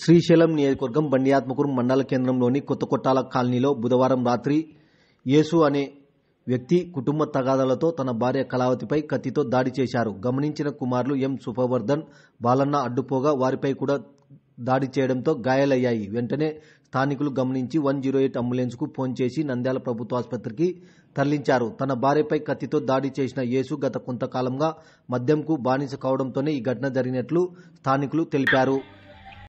శ్రీశైలం నియోజకవర్గం బండియాత్మకూరు మండల కేంద్రంలోని కొత్త కొట్టాల కాలనీలో బుధవారం రాత్రి యేసు అనే వ్యక్తి కుటుంబ తగాదాలతో తన భార్య కళావతిపై కత్తితో దాడి చేశారు గమనించిన కుమారులు ఎం సుపవర్ధన్ బాలన్న అడ్డుపోగా వారిపై కూడా దాడి చేయడంతో గాయాలయ్యాయి వెంటనే స్థానికులు గమనించి వన్ జీరో ఎయిట్ అంబులెన్స్కు ఫోన్ చేసి నంద్యాల ప్రభుత్వ ఆసుపత్రికి తరలించారు తన భార్యపై కత్తితో దాడి చేసిన యేసు గత కొంతకాలంగా మద్యంకు బానిస కావడంతోనే ఈ ఘటన జరిగినట్లు స్థానికులు తెలిపారు